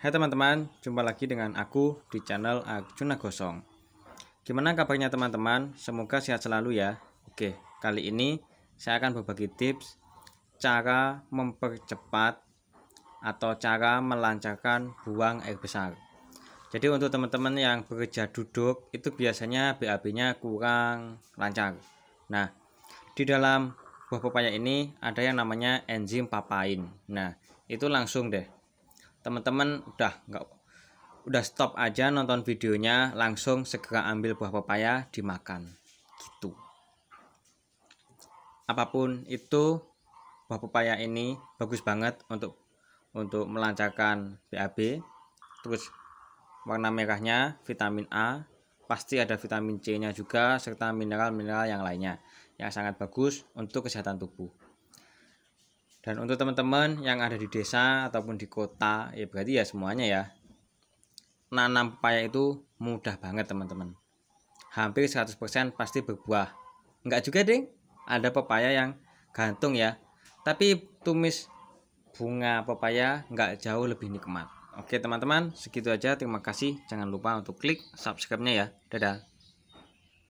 Hai teman-teman, jumpa lagi dengan aku di channel Arjuna Gosong. Gimana kabarnya teman-teman? Semoga sehat selalu ya. Oke, kali ini saya akan berbagi tips cara mempercepat atau cara melancarkan buang air besar. Jadi untuk teman-teman yang bekerja duduk itu biasanya BAB-nya kurang lancar. Nah, di dalam buah pepaya ini ada yang namanya enzim papain. Nah, itu langsung deh teman-teman udah nggak udah stop aja nonton videonya langsung segera ambil buah pepaya dimakan gitu apapun itu buah pepaya ini bagus banget untuk untuk melancarkan BAB terus warna merahnya vitamin A pasti ada vitamin C nya juga serta mineral-mineral yang lainnya yang sangat bagus untuk kesehatan tubuh dan untuk teman-teman yang ada di desa ataupun di kota, ya berarti ya semuanya ya. Nanam pepaya itu mudah banget teman-teman. Hampir 100% pasti berbuah. Enggak juga deh, ada pepaya yang gantung ya. Tapi tumis bunga pepaya enggak jauh lebih nikmat. Oke teman-teman, segitu aja. Terima kasih. Jangan lupa untuk klik subscribe-nya ya. Dadah.